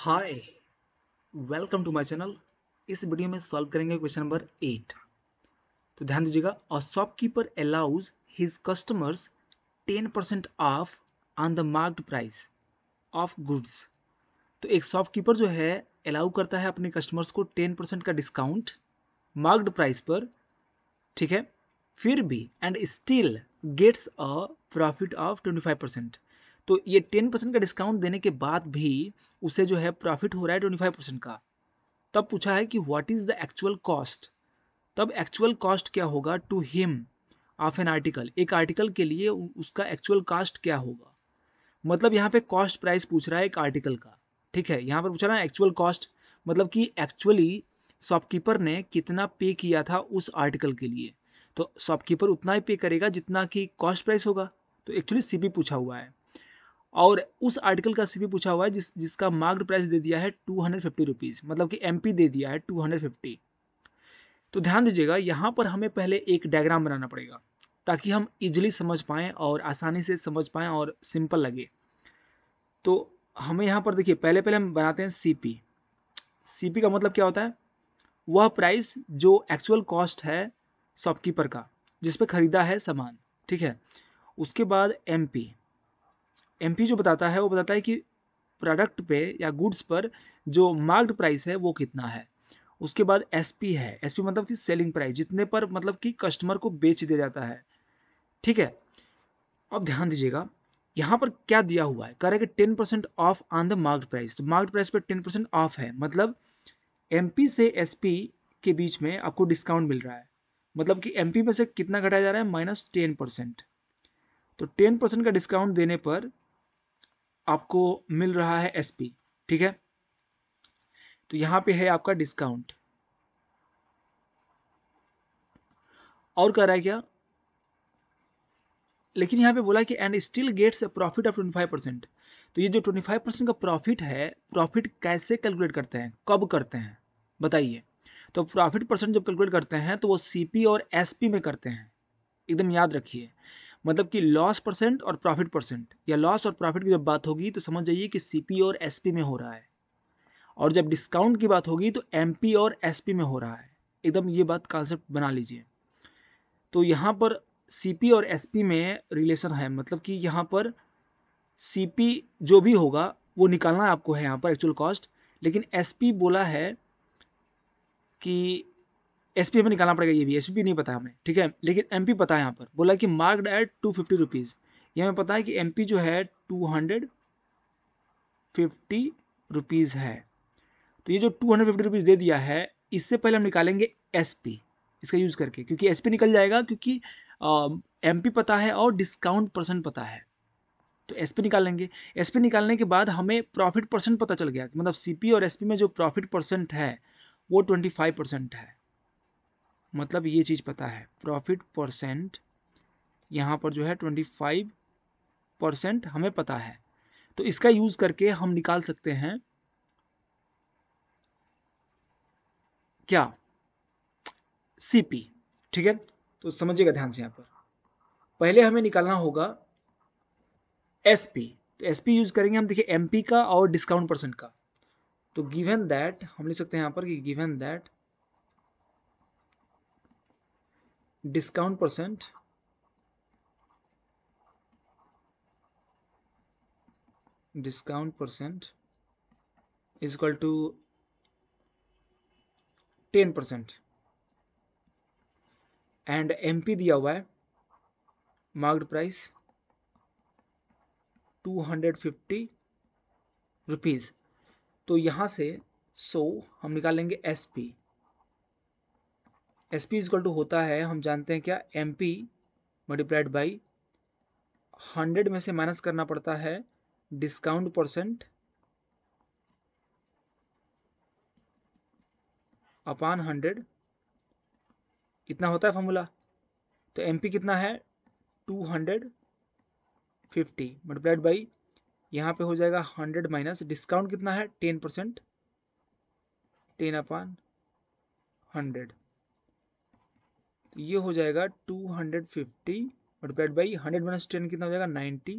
hi welcome to my channel इस video में solve करेंगे क्वेश्चन नंबर एट तो ध्यान दीजिएगा a shopkeeper allows his customers ten percent off on the marked price of goods तो एक शॉपकीपर जो है अलाउ करता है अपने कस्टमर्स को टेन परसेंट का डिस्काउंट मार्क्ड प्राइस पर ठीक है फिर भी and still gets a profit of twenty five percent तो ये टेन परसेंट का डिस्काउंट देने के बाद भी उसे जो है प्रॉफिट हो रहा है ट्वेंटी फाइव परसेंट का तब पूछा है कि what is the actual cost तब एक्चुअल कॉस्ट क्या होगा to him of an article एक आर्टिकल के लिए उसका एक्चुअल कॉस्ट क्या होगा मतलब यहाँ पे कॉस्ट प्राइस पूछ रहा है एक आर्टिकल का ठीक है यहाँ पर पूछ रहा है एक्चुअल कॉस्ट मतलब कि एक्चुअली शॉपकीपर ने कितना पे किया था उस आर्टिकल के लिए तो शॉपकीपर उतना ही पे करेगा जितना कि कॉस्ट प्राइस होगा तो एक्चुअली सीपी पूछा हुआ है और उस आर्टिकल का सी पूछा हुआ है जिस जिसका मार्क्ड प्राइस दे दिया है टू हंड्रेड फिफ्टी रुपीज़ मतलब कि एम दे दिया है टू हंड्रेड फिफ्टी तो ध्यान दीजिएगा यहाँ पर हमें पहले एक डायग्राम बनाना पड़ेगा ताकि हम इजिली समझ पाएँ और आसानी से समझ पाएँ और सिंपल लगे तो हमें यहाँ पर देखिए पहले पहले हम बनाते हैं सी पी सी पी का मतलब क्या होता है वह प्राइस जो एक्चुअल कॉस्ट है शॉपकीपर का जिस पर ख़रीदा है सामान ठीक है उसके बाद एम पी एम जो बताता है वो बताता है कि प्रोडक्ट पे या गुड्स पर जो मार्क्ड प्राइस है वो कितना है उसके बाद एस है एस मतलब कि सेलिंग प्राइस जितने पर मतलब कि कस्टमर को बेच दिया जाता है ठीक है अब ध्यान दीजिएगा यहाँ पर क्या दिया हुआ है कह रहा है कि ten percent off on the mark price तो मार्क प्राइस पर टेन परसेंट ऑफ है मतलब एम से एस के बीच में आपको डिस्काउंट मिल रहा है मतलब कि एम में से कितना घटाया जा रहा है माइनस टेन परसेंट तो टेन परसेंट का डिस्काउंट देने पर आपको मिल रहा है एस पी ठीक है तो यहाँ पे है आपका डिस्काउंट और कह रहा है क्या लेकिन यहाँ पे बोला कि and still gets profit of twenty five percent तो ये जो ट्वेंटी फाइव परसेंट का प्रॉफिट है प्रॉफिट कैसे कैलकुलेट करते हैं कब करते हैं बताइए तो प्रॉफिट परसेंट जब कैलकुलेट करते हैं तो वो सीपी और एसपी में करते हैं एकदम याद रखिए मतलब कि लॉस परसेंट और प्रॉफिट परसेंट या लॉस और प्रॉफिट की जब बात होगी तो समझ जाइए कि सी और एस में हो रहा है और जब डिस्काउंट की बात होगी तो एम और एस में हो रहा है एकदम ये बात कॉन्सेप्ट बना लीजिए तो यहाँ पर सी और एस में रिलेशन है मतलब कि यहाँ पर सी जो भी होगा वो निकालना आपको है यहाँ पर एक्चुअल कॉस्ट लेकिन एस बोला है कि एस हमें निकालना पड़ेगा ये भी एस नहीं पता हमें ठीक है लेकिन एम पता है यहाँ पर बोला कि marked at two fifty rupees ये हमें पता है कि एम जो है टू हंड्रेड फिफ्टी रुपीज़ है तो ये जो टू हंड्रेड फिफ्टी रुपीज़ दे दिया है इससे पहले हम निकालेंगे एस इसका यूज़ करके क्योंकि एस निकल जाएगा क्योंकि एम पता है और डिस्काउंट परसेंट पता है तो एस पी निकालेंगे एस पी निकालने के बाद हमें प्रॉफिट परसेंट पता चल गया मतलब सी पी और एस पी में जो प्रॉफिट परसेंट है वो ट्वेंटी फाइव परसेंट है मतलब ये चीज़ पता है प्रॉफिट परसेंट यहाँ पर जो है ट्वेंटी फाइव परसेंट हमें पता है तो इसका यूज़ करके हम निकाल सकते हैं क्या सीपी ठीक है तो समझिएगा ध्यान से यहाँ पर पहले हमें निकालना होगा एसपी तो एसपी यूज़ करेंगे हम देखिए एमपी का और डिस्काउंट परसेंट का तो गिवन दैट हम लिख सकते हैं यहाँ पर कि given that discount percent discount percent is equal to ten percent and M P दिया हुआ है marked price two hundred fifty rupees तो यहाँ से सो हम निकालेंगे S P S P is equal to होता है हम जानते हैं क्या M P multiplied by hundred में से माइनस करना पड़ता है डिस्काउंट परसेंट अपान हंड्रेड इतना होता है फॉर्मूला तो एम पी कितना है two hundred fifty multiplied by यहाँ पे हो जाएगा हंड्रेड माइनस डिस्काउंट कितना है ten percent ten upon hundred ये हो जाएगा two hundred fifty multiplied by hundred minus ten कितना हो जाएगा नाइन्टी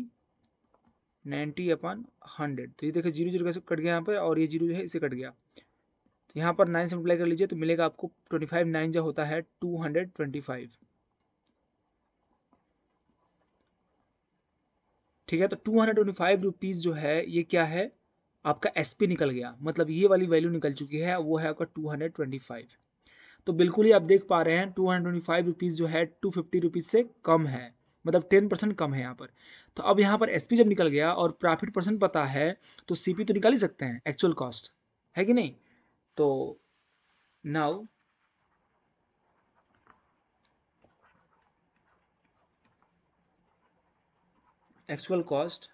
नाइन्टी अपन हंड्रेड तो ये देखिए जीरो जीरो कैसे कट गया यहाँ पर और ये जीरो जो है इसे कट गया तो यहाँ पर नाइन से मल्टीप्लाई कर लीजिए तो मिलेगा आपको ट्वेंटी फाइव नाइन जो होता है टू हंड्रेड ट्वेंटी फाइव ठीक है तो two hundred twenty five rupees जो है ये क्या है आपका एसपी निकल गया मतलब ये वाली वैल्यू निकल चुकी है वो है आपका टू हंड्रेड ट्वेंटी फाइव तो बिल्कुल ही आप देख पा रहे हैं टू हंड्रेड फाइव रुपीज़ जो है टू फिफ्टी रुपीज़ से कम है मतलब टेन परसेंट कम है यहाँ पर तो अब यहाँ पर एसपी जब निकल गया और प्रॉफिट परसेंट पता है तो सीपी तो निकाल ही सकते हैं एक्चुअल कॉस्ट है कि नहीं तो now actual cost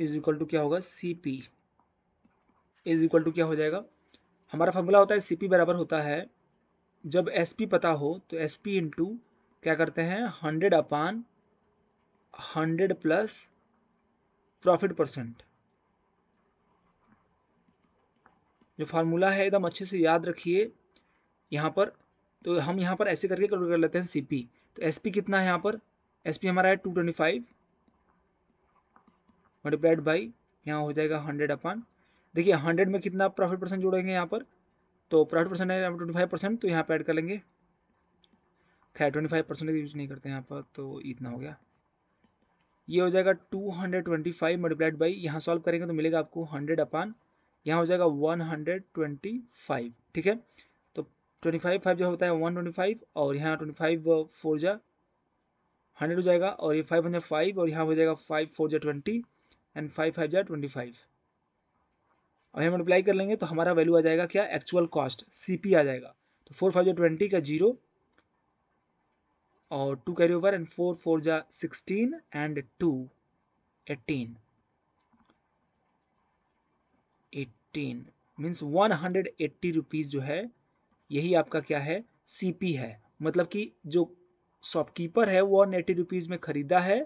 is equal to क्या होगा सीपी इज इक्वल टू क्या हो जाएगा हमारा फॉर्मूला होता है सी पी बराबर होता है जब एस पी पता हो तो एस पी टू क्या करते हैं hundred upon hundred plus profit percent जो फार्मूला है एकदम अच्छे से याद रखिए यहाँ पर तो हम यहाँ पर ऐसे करके कैलकुलेट कर लेते हैं सी पी तो एस पी कितना है यहाँ पर एस पी हमारा है two twenty five multiplied by यहाँ हो जाएगा हंड्रेड अपान देखिए हंड्रेड में कितना प्रॉफिट परसेंट जोड़ेंगे यहाँ पर तो प्रॉफिट परसेंट है ट्वेंटी फाइव परसेंट तो यहाँ पर ऐड कर लेंगे खैर ट्वेंटी फाइव परसेंट यूज नहीं करते यहाँ पर तो इतना हो गया ये हो जाएगा two hundred twenty five multiplied by यहाँ सॉल्व करेंगे तो मिलेगा आपको हंड्रेड अपान यहाँ हो जाएगा वन हंड्रेड ट्वेंटी फाइव ठीक है तो ट्वेंटी फाइव फाइव जो होता है वन ट्वेंटी फाइव और यहाँ ट्वेंटी फाइव फोर जा हंड्रेड हो जाएगा और ये फाइव हंड्रेड फाइव और यहाँ हो जाएगा फाइव फोर जा ट्वेंटी एंड फाइव फाइव जा ट्वेंटी फाइव अब हम मल्टीप्लाई कर लेंगे तो हमारा वैल्यू आ जाएगा क्या एक्चुअल कॉस्ट सी आ जाएगा तो फोर फाइव जो ट्वेंटी का जीरो और two carry over and four four जा sixteen and two eighteen eighteen means one hundred eighty rupees जो है यही आपका क्या है सीपी है मतलब कि जो शॉपकीपर है वो वन एट्टी रुपीज़ में ख़रीदा है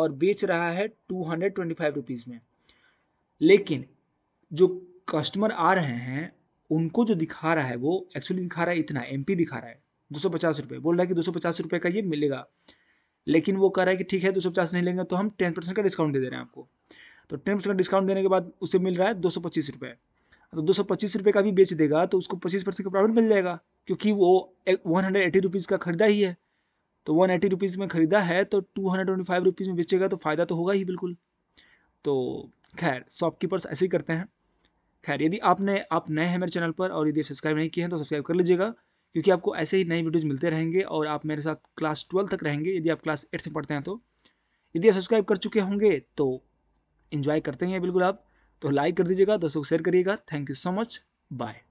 और बेच रहा है two hundred twenty five rupees में लेकिन जो कस्टमर आ रहे हैं उनको जो दिखा रहा है वो एक्चुअली दिखा रहा है इतना एम दिखा रहा है दो सौ पचास रुपये बोल रहा है कि दो सौ पचास रुपये का ये मिलेगा लेकिन वो कह रहा है कि ठीक है दो सौ पचास नहीं लेंगे तो हम टेन परसेंट का डिस्काउंट दे दे रहे हैं आपको तो टेन परसेंट डिस्काउंट देने के बाद उसे मिल रहा है दो सौ पच्चीस रुपये तो दो सौ पच्चीस रुपये का भी बेच देगा तो उसको पच्चीस परसेंट का प्रॉफिट मिल जाएगा क्योंकि वो वन हंड्रेड एटी रुपीज़ का खरीदा ही है तो वन एटी रुपीज़ में ख़रीदा है तो two hundred twenty five rupees में बेचेगा तो फ़ायदा तो होगा ही बिल्कुल तो खैर शॉपकीपर्स ऐसे ही करते हैं खैर यदि आपने आप नए हैं मेरे चैनल पर और यदि सब्सक्राइब नहीं किए हैं तो सब्सक्राइब कर लीजिएगा क्योंकि आपको ऐसे ही नए वीडियोज़ मिलते रहेंगे और आप मेरे साथ क्लास ट्वेल्व तक रहेंगे यदि आप क्लास एट से पढ़ते हैं तो यदि आप सब्सक्राइब कर चुके होंगे तो इन्जॉय करते हैं बिल्कुल आप तो लाइक कर दीजिएगा दोस्तों को शेयर करिएगा thank you so much bye